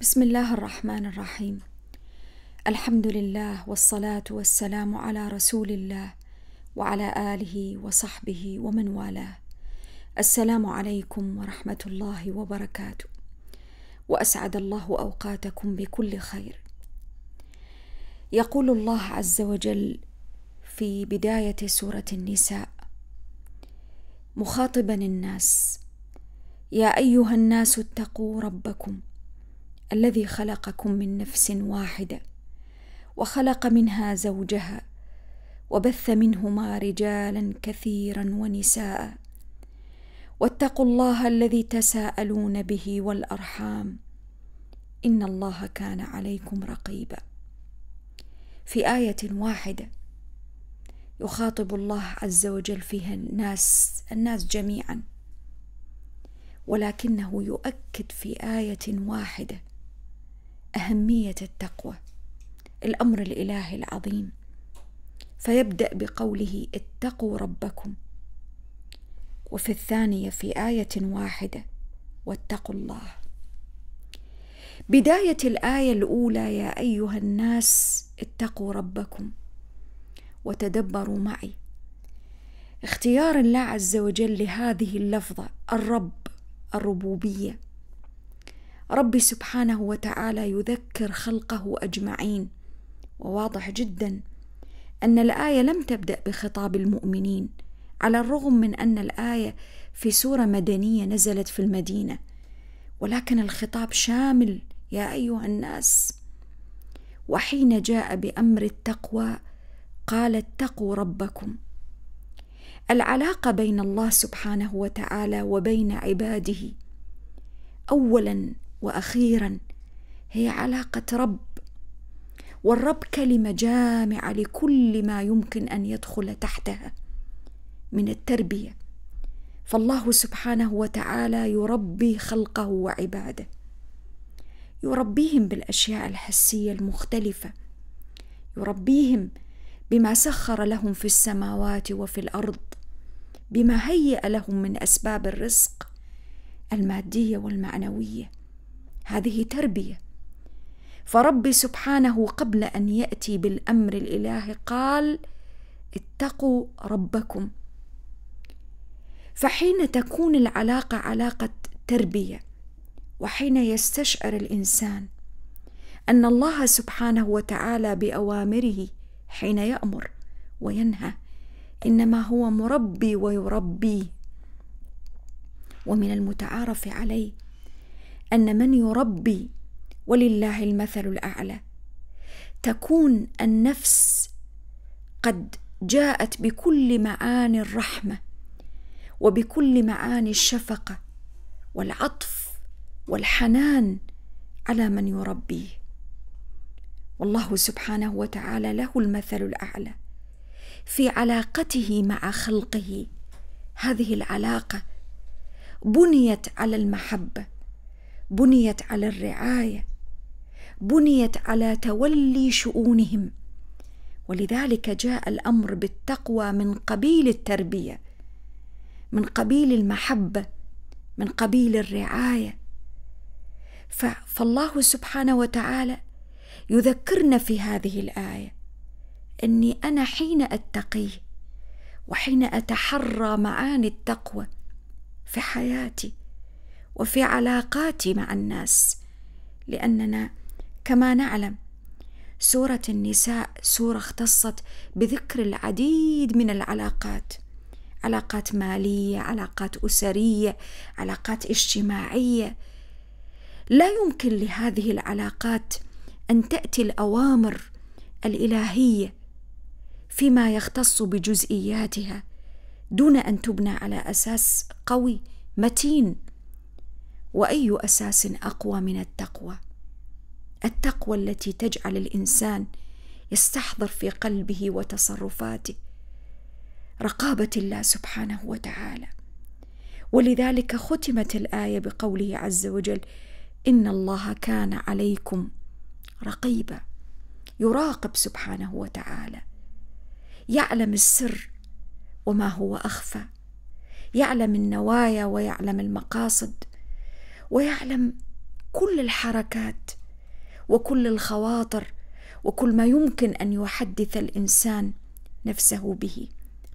بسم الله الرحمن الرحيم الحمد لله والصلاه والسلام على رسول الله وعلى اله وصحبه ومن والاه السلام عليكم ورحمه الله وبركاته واسعد الله اوقاتكم بكل خير يقول الله عز وجل في بدايه سوره النساء مخاطبا الناس يا ايها الناس اتقوا ربكم الذي خلقكم من نفس واحده وخلق منها زوجها وبث منهما رجالا كثيرا ونساء واتقوا الله الذي تساءلون به والارحام ان الله كان عليكم رقيبا في ايه واحده يخاطب الله عز وجل فيها الناس الناس جميعا ولكنه يؤكد في ايه واحده أهمية التقوى الأمر الإلهي العظيم فيبدأ بقوله اتقوا ربكم وفي الثانية في آية واحدة واتقوا الله بداية الآية الأولى يا أيها الناس اتقوا ربكم وتدبروا معي اختيار الله عز وجل لهذه اللفظة الرب الربوبية ربي سبحانه وتعالى يذكر خلقه اجمعين وواضح جدا ان الايه لم تبدا بخطاب المؤمنين على الرغم من ان الايه في سوره مدنيه نزلت في المدينه ولكن الخطاب شامل يا ايها الناس وحين جاء بامر التقوى قال اتقوا ربكم العلاقه بين الله سبحانه وتعالى وبين عباده اولا واخيرا هي علاقه رب والرب كلمه جامعه لكل ما يمكن ان يدخل تحتها من التربيه فالله سبحانه وتعالى يربي خلقه وعباده يربيهم بالاشياء الحسيه المختلفه يربيهم بما سخر لهم في السماوات وفي الارض بما هيأ لهم من اسباب الرزق الماديه والمعنويه هذه تربيه فرب سبحانه قبل ان ياتي بالامر الالهي قال اتقوا ربكم فحين تكون العلاقه علاقه تربيه وحين يستشعر الانسان ان الله سبحانه وتعالى باوامره حين يامر وينهى انما هو مربي ويربيه ومن المتعارف عليه ان من يربي ولله المثل الاعلى تكون النفس قد جاءت بكل معاني الرحمه وبكل معاني الشفقه والعطف والحنان على من يربيه والله سبحانه وتعالى له المثل الاعلى في علاقته مع خلقه هذه العلاقه بنيت على المحبه بنيت على الرعايه بنيت على تولي شؤونهم ولذلك جاء الامر بالتقوى من قبيل التربيه من قبيل المحبه من قبيل الرعايه فالله سبحانه وتعالى يذكرنا في هذه الايه اني انا حين اتقيه وحين اتحرى معاني التقوى في حياتي وفي علاقاتي مع الناس لاننا كما نعلم سوره النساء سوره اختصت بذكر العديد من العلاقات علاقات ماليه علاقات اسريه علاقات اجتماعيه لا يمكن لهذه العلاقات ان تاتي الاوامر الالهيه فيما يختص بجزئياتها دون ان تبنى على اساس قوي متين واي اساس اقوى من التقوى التقوى التي تجعل الانسان يستحضر في قلبه وتصرفاته رقابه الله سبحانه وتعالى ولذلك ختمت الايه بقوله عز وجل ان الله كان عليكم رقيبا يراقب سبحانه وتعالى يعلم السر وما هو اخفى يعلم النوايا ويعلم المقاصد ويعلم كل الحركات وكل الخواطر وكل ما يمكن ان يحدث الانسان نفسه به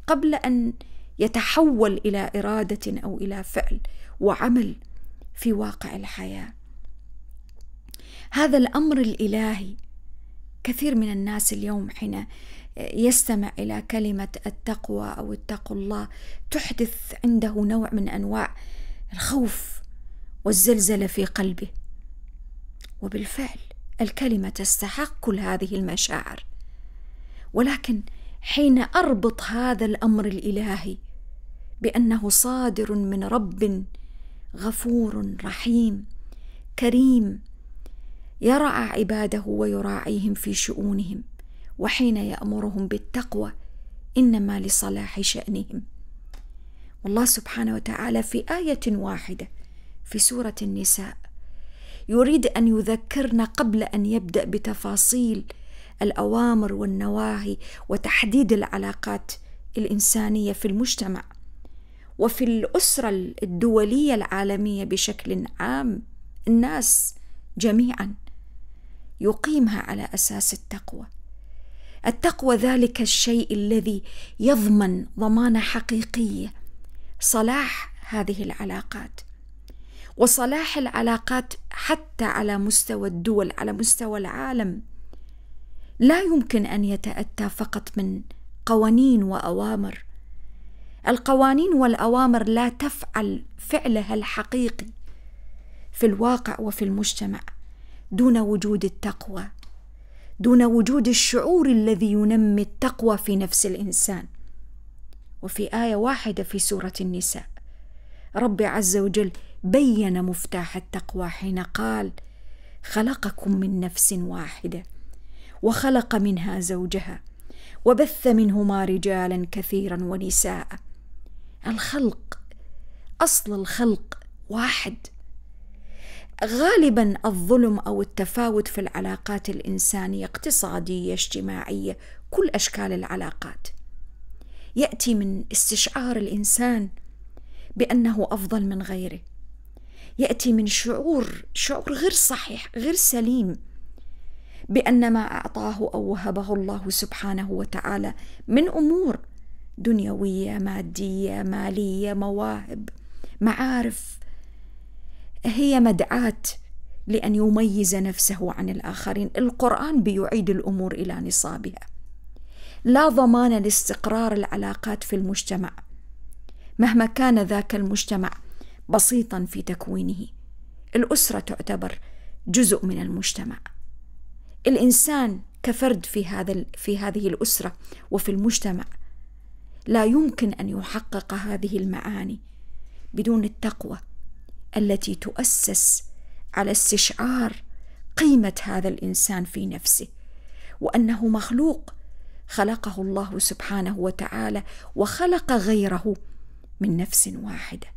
قبل ان يتحول الى اراده او الى فعل وعمل في واقع الحياه هذا الامر الالهي كثير من الناس اليوم حين يستمع الى كلمه التقوى او اتقوا الله تحدث عنده نوع من انواع الخوف والزلزله في قلبه وبالفعل الكلمه تستحق كل هذه المشاعر ولكن حين اربط هذا الامر الالهي بانه صادر من رب غفور رحيم كريم يرعى عباده ويراعيهم في شؤونهم وحين يامرهم بالتقوى انما لصلاح شانهم والله سبحانه وتعالى في ايه واحده في سورة النساء يريد أن يذكرنا قبل أن يبدأ بتفاصيل الأوامر والنواهي وتحديد العلاقات الإنسانية في المجتمع وفي الأسرة الدولية العالمية بشكل عام الناس جميعا يقيمها على أساس التقوى التقوى ذلك الشيء الذي يضمن ضمانة حقيقية صلاح هذه العلاقات وصلاح العلاقات حتى على مستوى الدول على مستوى العالم لا يمكن ان يتاتى فقط من قوانين واوامر القوانين والاوامر لا تفعل فعلها الحقيقي في الواقع وفي المجتمع دون وجود التقوى دون وجود الشعور الذي ينمي التقوى في نفس الانسان وفي ايه واحده في سوره النساء رب عز وجل بين مفتاح التقوى حين قال خلقكم من نفس واحده وخلق منها زوجها وبث منهما رجالا كثيرا ونساء الخلق اصل الخلق واحد غالبا الظلم او التفاوت في العلاقات الانسانيه اقتصاديه اجتماعيه كل اشكال العلاقات ياتي من استشعار الانسان بانه افضل من غيره ياتي من شعور شعور غير صحيح غير سليم بان ما اعطاه او وهبه الله سبحانه وتعالى من امور دنيويه ماديه ماليه مواهب معارف هي مدعاه لان يميز نفسه عن الاخرين القران بيعيد الامور الى نصابها لا ضمان لاستقرار العلاقات في المجتمع مهما كان ذاك المجتمع بسيطا في تكوينه الاسره تعتبر جزء من المجتمع الانسان كفرد في هذا في هذه الاسره وفي المجتمع لا يمكن ان يحقق هذه المعاني بدون التقوى التي تؤسس على استشعار قيمه هذا الانسان في نفسه وانه مخلوق خلقه الله سبحانه وتعالى وخلق غيره من نفس واحده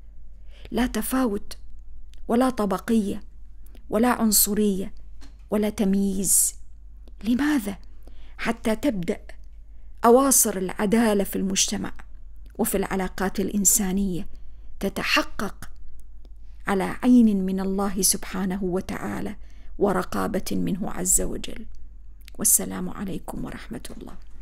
لا تفاوت ولا طبقيه ولا عنصريه ولا تمييز لماذا حتى تبدا اواصر العداله في المجتمع وفي العلاقات الانسانيه تتحقق على عين من الله سبحانه وتعالى ورقابه منه عز وجل والسلام عليكم ورحمه الله